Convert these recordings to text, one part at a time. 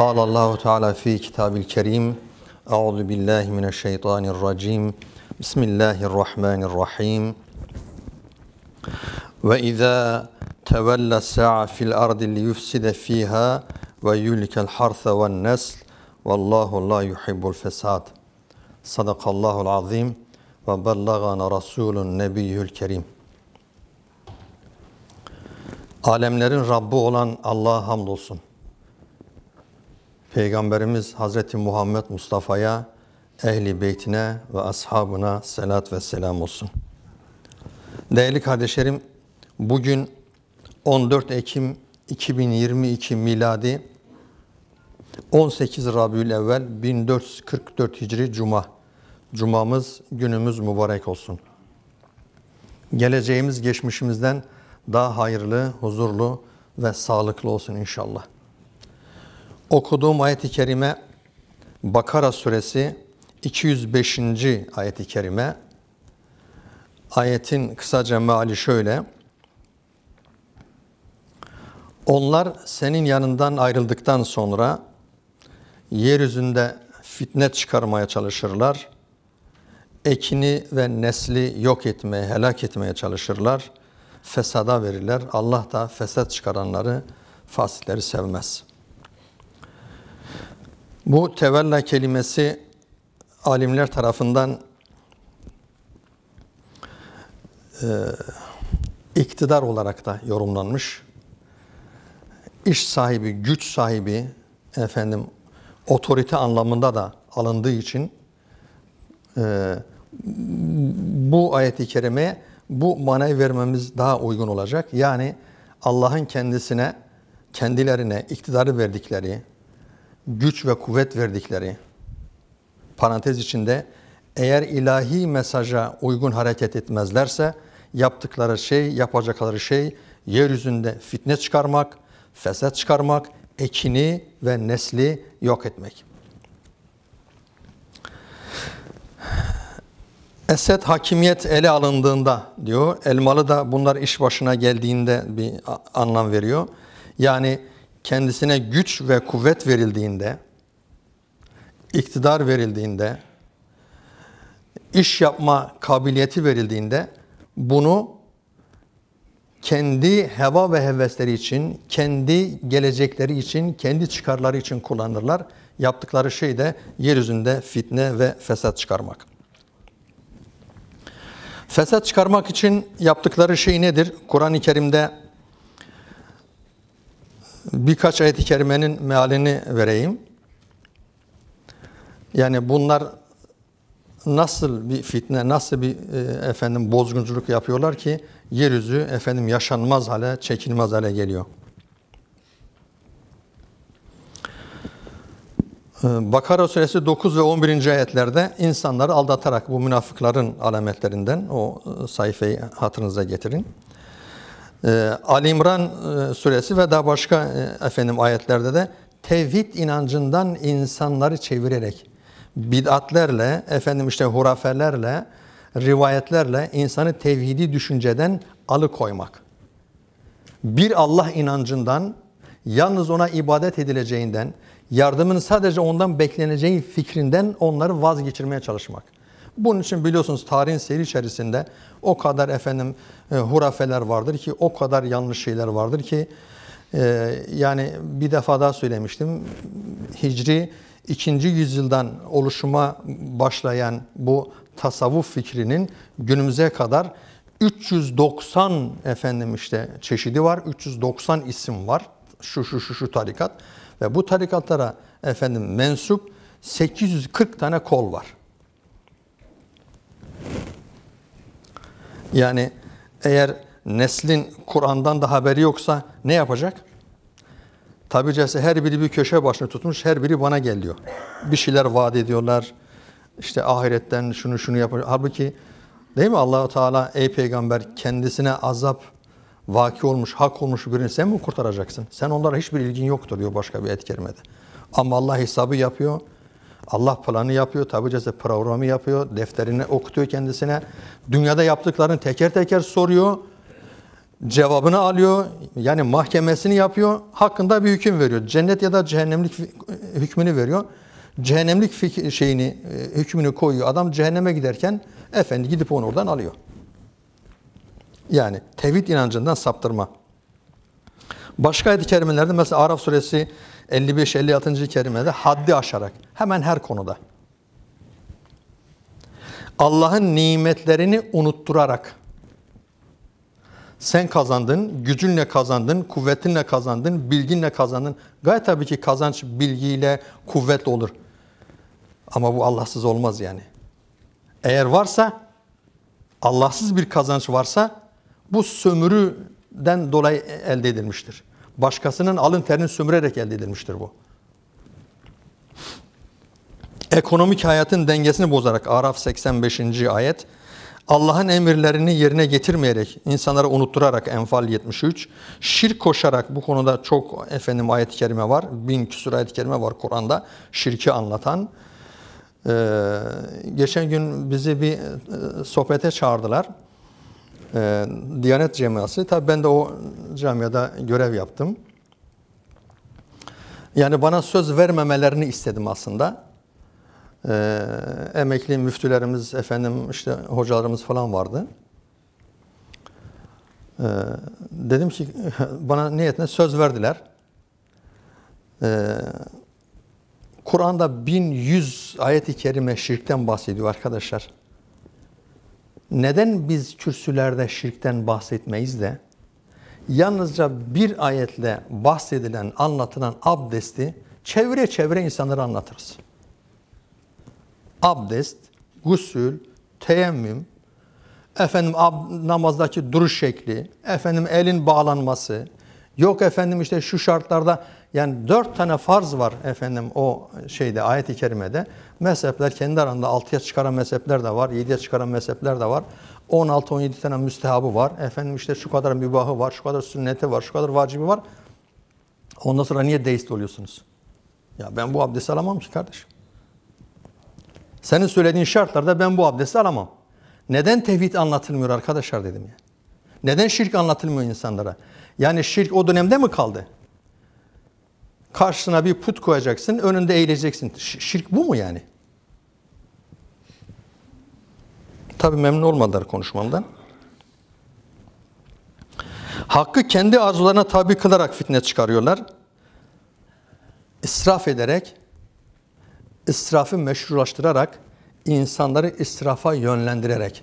قال الله تعالى في كتاب الكريم أعوذ بالله من الشيطان الرجيم بسم الله الرحمن الرحيم وإذا تولى الساعة في الأرض ليفسد فيها ويهلك الحرث والنسل والله لا يحب الفساد صدق الله العظيم وبلغنا رسول النبي الكريم Alemlerin Rabbi olan Allah'a hamdolsun. Peygamberimiz Hazreti Muhammed Mustafa'ya, ehli beytine ve ashabına selat ve selam olsun. Değerli kardeşlerim, bugün 14 Ekim 2022 miladi 18 Rabiül Evvel 1444 Hicri Cuma. Cumamız günümüz mübarek olsun. Geleceğimiz geçmişimizden daha hayırlı, huzurlu ve sağlıklı olsun inşallah. Okuduğum ayet-i kerime Bakara suresi 205. ayet-i kerime. Ayetin kısaca meali şöyle. Onlar senin yanından ayrıldıktan sonra yeryüzünde fitne çıkarmaya çalışırlar. Ekini ve nesli yok etmeye, helak etmeye çalışırlar. Fesada verirler. Allah da fesat çıkaranları, fasitleri sevmez.'' Bu tevella kelimesi alimler tarafından e, iktidar olarak da yorumlanmış. İş sahibi, güç sahibi, efendim otorite anlamında da alındığı için e, bu ayeti kerime bu manayı vermemiz daha uygun olacak. Yani Allah'ın kendisine, kendilerine iktidarı verdikleri, güç ve kuvvet verdikleri, parantez içinde eğer ilahi mesaja uygun hareket etmezlerse yaptıkları şey, yapacakları şey yeryüzünde fitne çıkarmak, fesat çıkarmak, ekini ve nesli yok etmek. Esed hakimiyet ele alındığında diyor, Elmalı da bunlar iş başına geldiğinde bir anlam veriyor. Yani kendisine güç ve kuvvet verildiğinde, iktidar verildiğinde, iş yapma kabiliyeti verildiğinde bunu kendi heva ve hevesleri için, kendi gelecekleri için, kendi çıkarları için kullanırlar. Yaptıkları şey de yeryüzünde fitne ve fesat çıkarmak. Fesat çıkarmak için yaptıkları şey nedir? Kur'an-ı Kerim'de birkaç ayet-i kerimenin mealini vereyim. Yani bunlar nasıl bir fitne, nasıl bir e, efendim bozgunculuk yapıyorlar ki yeryüzü efendim yaşanmaz hale, çekilmez hale geliyor. E, Bakara suresi 9 ve 11. ayetlerde insanları aldatarak bu münafıkların alametlerinden o e, sayfayı hatırınıza getirin. E, Ali İmran e, suresi ve daha başka e, efendim ayetlerde de tevhid inancından insanları çevirerek bid'atlerle, efendim işte hurafelerle, rivayetlerle insanı tevhidi düşünceden alıkoymak. Bir Allah inancından, yalnız ona ibadet edileceğinden, yardımın sadece ondan bekleneceği fikrinden onları vazgeçirmeye çalışmak. Bunun için biliyorsunuz tarihin seyri içerisinde o kadar efendim e, hurafeler vardır ki, o kadar yanlış şeyler vardır ki e, yani bir defa daha söylemiştim. Hicri 2. yüzyıldan oluşuma başlayan bu tasavvuf fikrinin günümüze kadar 390 efendim işte çeşidi var. 390 isim var. Şu şu şu şu tarikat ve bu tarikatlara efendim mensup 840 tane kol var. Yani eğer neslin Kur'an'dan da haberi yoksa ne yapacak? Tabi cese her biri bir köşe başına tutmuş, her biri bana geliyor. Bir şeyler vaat ediyorlar. İşte ahiretten şunu şunu yapar. Halbuki değil mi Allahu Teala ey peygamber kendisine azap vaki olmuş, hak olmuş birini sen mi kurtaracaksın? Sen onlara hiçbir ilgin yoktur diyor başka bir et kerimede. Ama Allah hesabı yapıyor. Allah planı yapıyor, tabircası programı yapıyor, defterini okutuyor kendisine. Dünyada yaptıklarını teker teker soruyor, cevabını alıyor, yani mahkemesini yapıyor, hakkında bir hüküm veriyor. Cennet ya da cehennemlik hükmünü veriyor. Cehennemlik şeyini, e, hükmünü koyuyor. Adam cehenneme giderken efendi gidip onu oradan alıyor. Yani tevhid inancından saptırma. Başka ayet-i kerimelerde mesela Araf suresi 55-56. kerimede haddi aşarak hemen her konuda. Allah'ın nimetlerini unutturarak sen kazandın, gücünle kazandın, kuvvetinle kazandın, bilginle kazandın. Gayet tabii ki kazanç bilgiyle kuvvet olur. Ama bu Allahsız olmaz yani. Eğer varsa, Allahsız bir kazanç varsa bu sömürüden dolayı elde edilmiştir. Başkasının alın terini sömürerek elde edilmiştir bu. Ekonomik hayatın dengesini bozarak Araf 85. ayet Allah'ın emirlerini yerine getirmeyerek, insanları unutturarak Enfal 73, şirk koşarak bu konuda çok efendim ayet-i kerime var. Bin küsur ayet-i kerime var Kur'an'da şirki anlatan. Ee, geçen gün bizi bir e, sohbete çağırdılar e, Diyanet Camiası. Tabii ben de o camiada görev yaptım. Yani bana söz vermemelerini istedim aslında. E, emekli müftülerimiz, efendim işte hocalarımız falan vardı. E, dedim ki bana niyetine söz verdiler. E, Kur'an'da 1100 ayet-i kerime şirkten bahsediyor arkadaşlar neden biz kürsülerde şirkten bahsetmeyiz de yalnızca bir ayetle bahsedilen, anlatılan abdesti çevre çevre insanlara anlatırız. Abdest, gusül, teyemmüm, efendim namazdaki duruş şekli, efendim elin bağlanması, yok efendim işte şu şartlarda yani dört tane farz var efendim o şeyde ayet-i kerimede. Mezhepler kendi aranda altıya çıkaran mezhepler de var, yediye çıkaran mezhepler de var. 16-17 tane müstehabı var. Efendim işte şu kadar mübahı var, şu kadar sünneti var, şu kadar vacibi var. Ondan sonra niye deist oluyorsunuz? Ya ben bu abdesti alamam ki kardeşim. Senin söylediğin şartlarda ben bu abdesti alamam. Neden tevhid anlatılmıyor arkadaşlar dedim ya. Neden şirk anlatılmıyor insanlara? Yani şirk o dönemde mi kaldı? Karşısına bir put koyacaksın, önünde eğileceksin. Şirk bu mu yani? Tabi memnun olmadılar konuşmamdan. Hakkı kendi arzularına tabi kılarak fitne çıkarıyorlar. İsraf ederek, israfı meşrulaştırarak, insanları israfa yönlendirerek.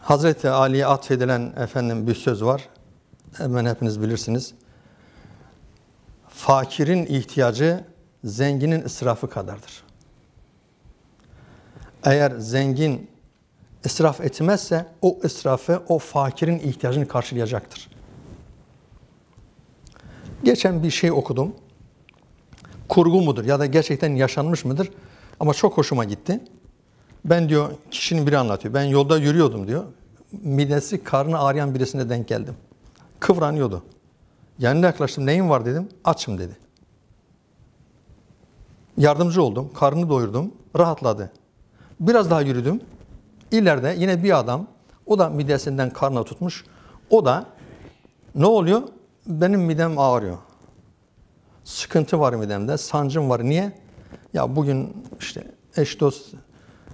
Hazreti Ali'ye atfedilen efendim bir söz var hemen hepiniz bilirsiniz. Fakirin ihtiyacı zenginin israfı kadardır. Eğer zengin israf etmezse o israfı o fakirin ihtiyacını karşılayacaktır. Geçen bir şey okudum. Kurgu mudur ya da gerçekten yaşanmış mıdır? Ama çok hoşuma gitti. Ben diyor kişinin biri anlatıyor. Ben yolda yürüyordum diyor. Midesi karnı ağrıyan birisine denk geldim kıvranıyordu. Yanına yaklaştım. Neyin var dedim. Açım dedi. Yardımcı oldum. Karnını doyurdum. Rahatladı. Biraz daha yürüdüm. İleride yine bir adam o da midesinden karnına tutmuş. O da ne oluyor? Benim midem ağrıyor. Sıkıntı var midemde. Sancım var. Niye? Ya bugün işte eş dost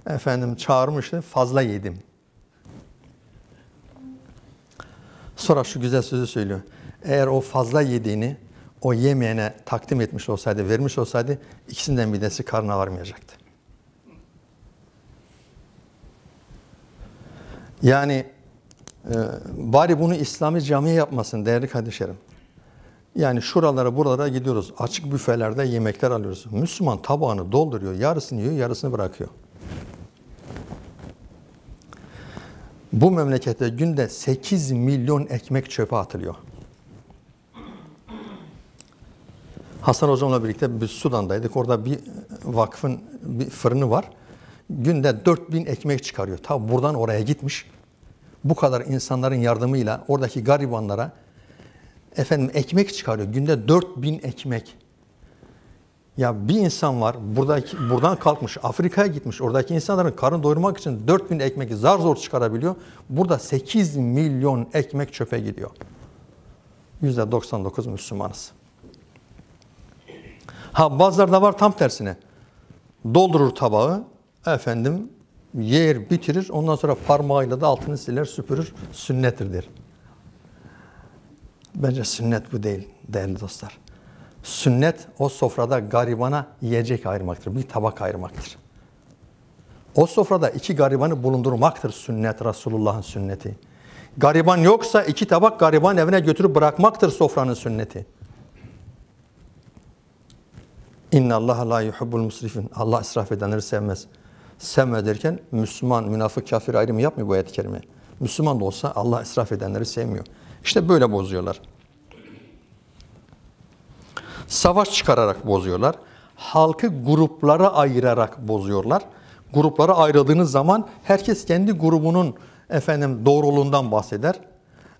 efendim çağırmıştı. Fazla yedim. Sonra şu güzel sözü söylüyor. Eğer o fazla yediğini o yemeyene takdim etmiş olsaydı, vermiş olsaydı ikisinden birisi karnına varmayacaktı. Yani e, bari bunu İslami cami yapmasın değerli kardeşlerim. Yani şuralara buralara gidiyoruz. Açık büfelerde yemekler alıyoruz. Müslüman tabağını dolduruyor. Yarısını yiyor, yarısını bırakıyor. Bu memlekette günde 8 milyon ekmek çöpe atılıyor. Hasan hocamla birlikte biz Sudan'daydık. Orada bir vakfın bir fırını var. Günde 4000 ekmek çıkarıyor. Ta buradan oraya gitmiş. Bu kadar insanların yardımıyla oradaki garibanlara efendim ekmek çıkarıyor. Günde 4000 ekmek. Ya bir insan var buradaki buradan kalkmış Afrika'ya gitmiş. Oradaki insanların karın doyurmak için bin ekmek zar zor çıkarabiliyor. Burada 8 milyon ekmek çöpe gidiyor. %99 Müslümanız. Ha da var tam tersine. Doldurur tabağı efendim yer bitirir ondan sonra parmağıyla da altını siler süpürür sünnettir der. Bence sünnet bu değil değerli dostlar. Sünnet o sofrada garibana yiyecek ayırmaktır. Bir tabak ayırmaktır. O sofrada iki garibanı bulundurmaktır sünnet, Resulullah'ın sünneti. Gariban yoksa iki tabak gariban evine götürüp bırakmaktır sofranın sünneti. İnna Allah la yuhibbul musrifin. Allah israf edenleri sevmez. Sevme derken Müslüman, münafık, kafir ayrımı yapmıyor bu ayet-i kerime. Müslüman da olsa Allah israf edenleri sevmiyor. İşte böyle bozuyorlar. Savaş çıkararak bozuyorlar. Halkı gruplara ayırarak bozuyorlar. Gruplara ayrıldığınız zaman herkes kendi grubunun efendim doğruluğundan bahseder.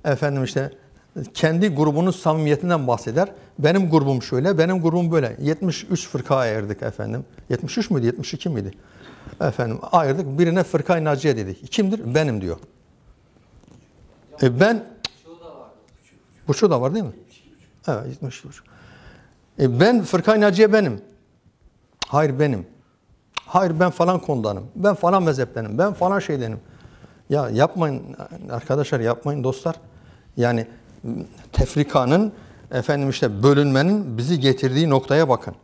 Efendim işte kendi grubunun samimiyetinden bahseder. Benim grubum şöyle, benim grubum böyle. 73 fırka ayırdık efendim. 73 müydü, 72 miydi? Efendim ayırdık. Birine fırka naciye dedik. Kimdir? Benim diyor. E ben... Bu şu da var değil mi? Evet, 72 e ben fırkay naciye benim. Hayır benim. Hayır ben falan kondanım, Ben falan mezheptenim. Ben falan şeydenim. Ya yapmayın arkadaşlar yapmayın dostlar. Yani tefrikanın efendim işte bölünmenin bizi getirdiği noktaya bakın.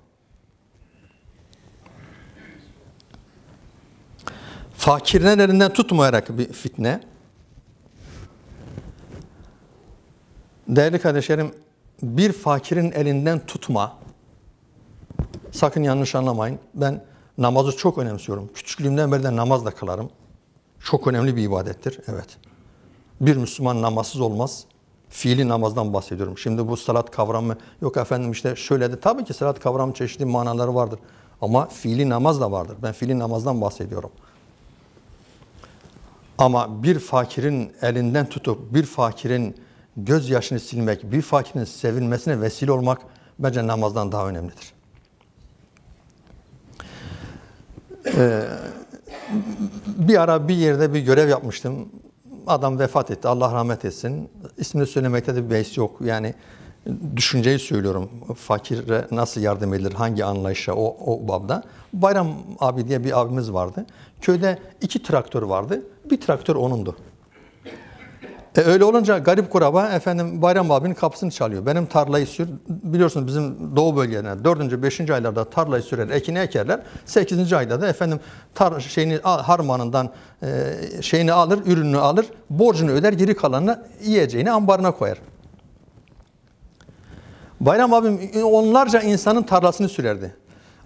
Fakirden elinden tutmayarak bir fitne. Değerli kardeşlerim bir fakirin elinden tutma. Sakın yanlış anlamayın. Ben namazı çok önemsiyorum. Küçüklüğümden beri de namazla kılarım. Çok önemli bir ibadettir. Evet. Bir Müslüman namazsız olmaz. Fiili namazdan bahsediyorum. Şimdi bu salat kavramı yok efendim işte şöyle de tabii ki salat kavramı çeşitli manaları vardır. Ama fiili namaz da vardır. Ben fiili namazdan bahsediyorum. Ama bir fakirin elinden tutup bir fakirin Göz yaşını silmek, bir fakirin sevilmesine vesile olmak bence namazdan daha önemlidir. Ee, bir ara bir yerde bir görev yapmıştım. Adam vefat etti. Allah rahmet etsin. İsmini söylemekte de bir beis yok. Yani düşünceyi söylüyorum. Fakire nasıl yardım edilir? Hangi anlayışa o, o babda? Bayram abi diye bir abimiz vardı. Köyde iki traktör vardı. Bir traktör onundu. E öyle olunca garip kuraba efendim Bayram abinin kapısını çalıyor. Benim tarlayı sür, biliyorsunuz bizim doğu bölgelerine 4. 5. aylarda tarlayı sürer, ekini ekerler. 8. ayda da efendim tar şeyini harmanından e, şeyini alır, ürününü alır, borcunu öder, geri kalanını yiyeceğini ambarına koyar. Bayram abim e, onlarca insanın tarlasını sürerdi.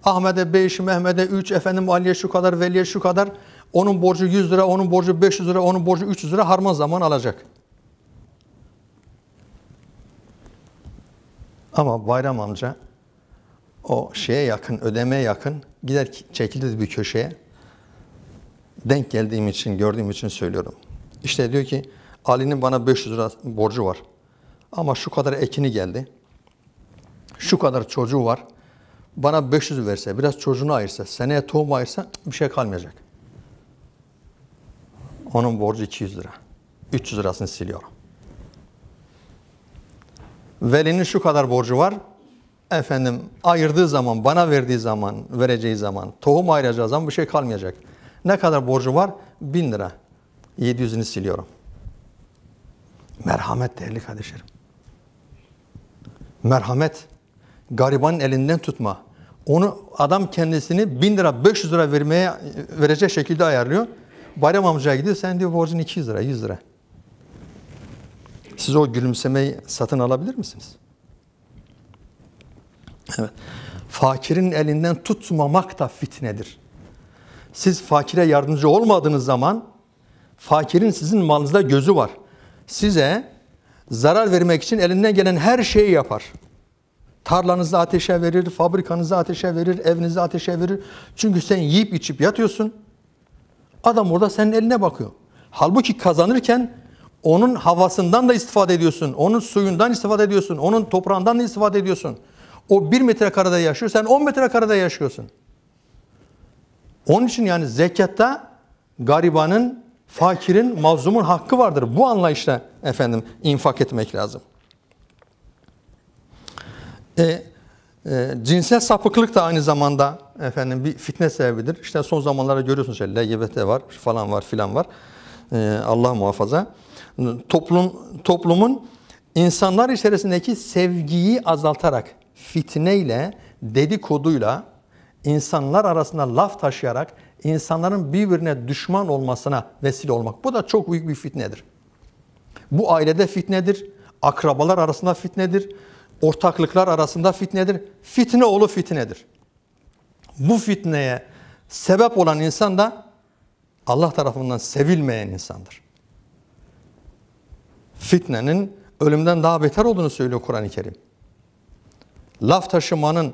Ahmet'e 5, Mehmet'e 3, efendim Ali'ye şu kadar, Veli'ye şu kadar. Onun borcu 100 lira, onun borcu 500 lira, onun borcu 300 lira harman zaman alacak. Ama Bayram amca o şeye yakın, ödemeye yakın gider çekildi bir köşeye. Denk geldiğim için, gördüğüm için söylüyorum. İşte diyor ki Ali'nin bana 500 lira borcu var. Ama şu kadar ekini geldi. Şu kadar çocuğu var. Bana 500 verse, biraz çocuğunu ayırsa, seneye tohum ayırsa bir şey kalmayacak. Onun borcu 200 lira. 300 lirasını siliyorum. Velinin şu kadar borcu var. Efendim ayırdığı zaman, bana verdiği zaman, vereceği zaman, tohum ayıracağı zaman bir şey kalmayacak. Ne kadar borcu var? 1000 lira. 700'ünü siliyorum. Merhamet değerli kardeşlerim. Merhamet. Garibanın elinden tutma. Onu adam kendisini 1000 lira 500 lira vermeye verecek şekilde ayarlıyor. Bayram amcaya gidiyor. Sen diyor borcun 200 lira, 100 lira. Siz o gülümsemeyi satın alabilir misiniz? Evet. Fakirin elinden tutmamak da fitnedir. Siz fakire yardımcı olmadığınız zaman fakirin sizin malınızda gözü var. Size zarar vermek için elinden gelen her şeyi yapar. Tarlanızı ateşe verir, fabrikanızı ateşe verir, evinizi ateşe verir. Çünkü sen yiyip içip yatıyorsun. Adam orada senin eline bakıyor. Halbuki kazanırken onun havasından da istifade ediyorsun. Onun suyundan istifade ediyorsun. Onun toprağından da istifade ediyorsun. O bir metrekarede yaşıyor. Sen on metrekarede yaşıyorsun. Onun için yani zekatta garibanın, fakirin, mazlumun hakkı vardır. Bu anlayışla efendim infak etmek lazım. E, ee, cinsel sapıklık da aynı zamanda efendim bir fitne sebebidir. İşte son zamanlarda görüyorsunuz işte LGBT var falan var filan var. Ee, Allah muhafaza. Toplum, toplumun insanlar içerisindeki sevgiyi azaltarak fitneyle, dedikoduyla, insanlar arasında laf taşıyarak insanların birbirine düşman olmasına vesile olmak. Bu da çok büyük bir fitnedir. Bu ailede fitnedir, akrabalar arasında fitnedir, Ortaklıklar arasında fitnedir. Fitne oğlu fitnedir. Bu fitneye sebep olan insan da Allah tarafından sevilmeyen insandır. Fitnenin ölümden daha beter olduğunu söylüyor Kur'an-ı Kerim. Laf taşımanın,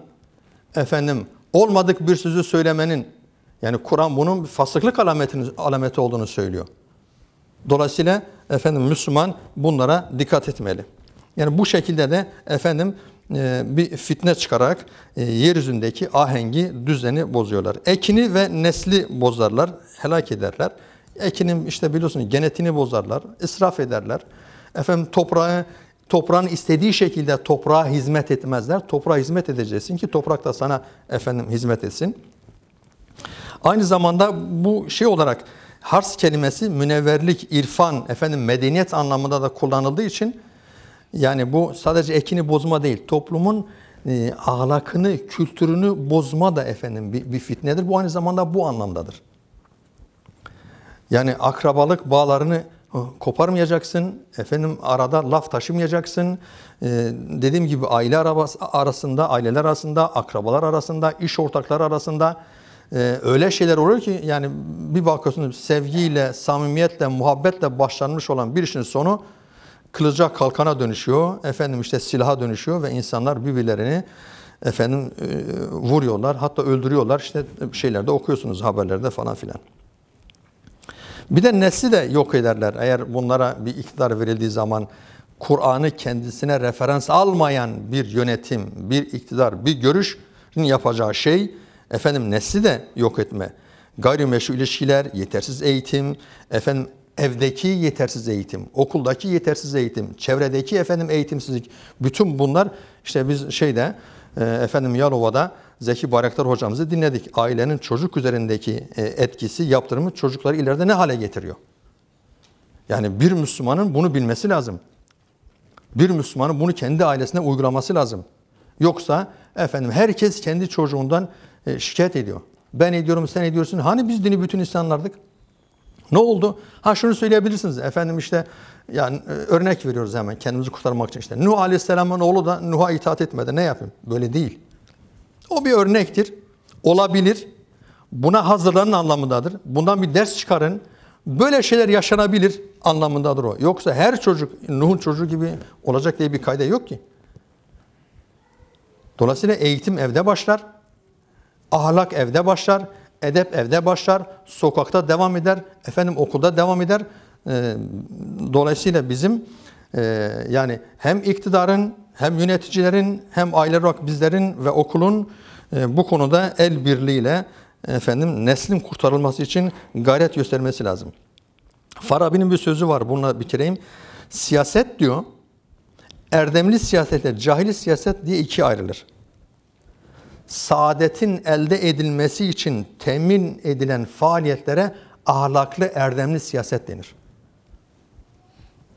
efendim olmadık bir sözü söylemenin, yani Kur'an bunun fasıklık alametini, alameti olduğunu söylüyor. Dolayısıyla efendim Müslüman bunlara dikkat etmeli. Yani bu şekilde de efendim e, bir fitne çıkararak e, yeryüzündeki ahengi, düzeni bozuyorlar. Ekini ve nesli bozarlar, helak ederler. Ekinin işte biliyorsunuz genetini bozarlar, israf ederler. Efendim toprağı toprağın istediği şekilde toprağa hizmet etmezler. Toprağa hizmet edeceksin ki toprak da sana efendim hizmet etsin. Aynı zamanda bu şey olarak hars kelimesi münevverlik, irfan, efendim medeniyet anlamında da kullanıldığı için yani bu sadece ekini bozma değil, toplumun e, ahlakını, kültürünü bozma da efendim bir, bir fitnedir. Bu aynı zamanda bu anlamdadır. Yani akrabalık bağlarını e, koparmayacaksın, efendim arada laf taşımayacaksın. Ee, dediğim gibi aile arasında, aileler arasında, akrabalar arasında, iş ortakları arasında e, öyle şeyler oluyor ki yani bir bakıyorsunuz sevgiyle, samimiyetle, muhabbetle başlanmış olan bir işin sonu kılıca kalkana dönüşüyor. Efendim işte silaha dönüşüyor ve insanlar birbirlerini efendim e, vuruyorlar. Hatta öldürüyorlar. İşte şeylerde okuyorsunuz haberlerde falan filan. Bir de nesli de yok ederler. Eğer bunlara bir iktidar verildiği zaman Kur'an'ı kendisine referans almayan bir yönetim, bir iktidar, bir görüş yapacağı şey efendim nesli de yok etme. Gayrimeşru ilişkiler, yetersiz eğitim, efendim evdeki yetersiz eğitim, okuldaki yetersiz eğitim, çevredeki efendim eğitimsizlik bütün bunlar işte biz şeyde e, efendim Yalova'da Zeki Bayraktar hocamızı dinledik. Ailenin çocuk üzerindeki e, etkisi, yaptırımı çocukları ileride ne hale getiriyor? Yani bir Müslümanın bunu bilmesi lazım. Bir Müslümanın bunu kendi ailesine uygulaması lazım. Yoksa efendim herkes kendi çocuğundan e, şikayet ediyor. Ben ediyorum, sen ediyorsun. Hani biz dini bütün insanlardık? Ne oldu? Ha şunu söyleyebilirsiniz. Efendim işte yani e, örnek veriyoruz hemen kendimizi kurtarmak için işte. Nuh Aleyhisselam'ın oğlu da Nuh'a itaat etmedi. Ne yapayım? Böyle değil. O bir örnektir. Olabilir. Buna hazırlanın anlamındadır. Bundan bir ders çıkarın. Böyle şeyler yaşanabilir anlamındadır o. Yoksa her çocuk Nuh'un çocuğu gibi olacak diye bir kayda yok ki. Dolayısıyla eğitim evde başlar. Ahlak evde başlar edep evde başlar, sokakta devam eder, efendim okulda devam eder. Ee, dolayısıyla bizim e, yani hem iktidarın hem yöneticilerin hem aile olarak bizlerin ve okulun e, bu konuda el birliğiyle efendim neslin kurtarılması için gayret göstermesi lazım. Farabi'nin bir sözü var bununla bitireyim. Siyaset diyor, erdemli siyasetle cahili siyaset diye ikiye ayrılır saadetin elde edilmesi için temin edilen faaliyetlere ahlaklı erdemli siyaset denir.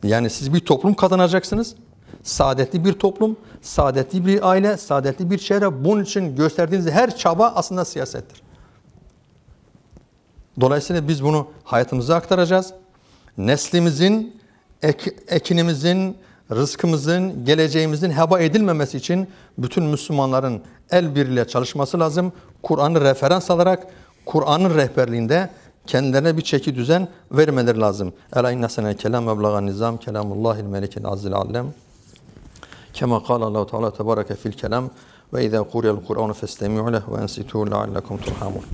Yani siz bir toplum kazanacaksınız. Saadetli bir toplum, saadetli bir aile, saadetli bir çevre. Bunun için gösterdiğiniz her çaba aslında siyasettir. Dolayısıyla biz bunu hayatımıza aktaracağız. Neslimizin, ek, ekinimizin, rızkımızın, geleceğimizin heba edilmemesi için bütün Müslümanların el birliğiyle çalışması lazım. Kur'an'ı referans alarak Kur'an'ın rehberliğinde kendilerine bir çeki düzen vermeleri lazım. Ela inna sene kelam meblaga nizam kelamullahil melikil azil alem. Kema kâle Allahu Teala tebareke fil kelam ve izâ kuriyel Kur'an festemi'u leh ve ensitu leallekum turhamun.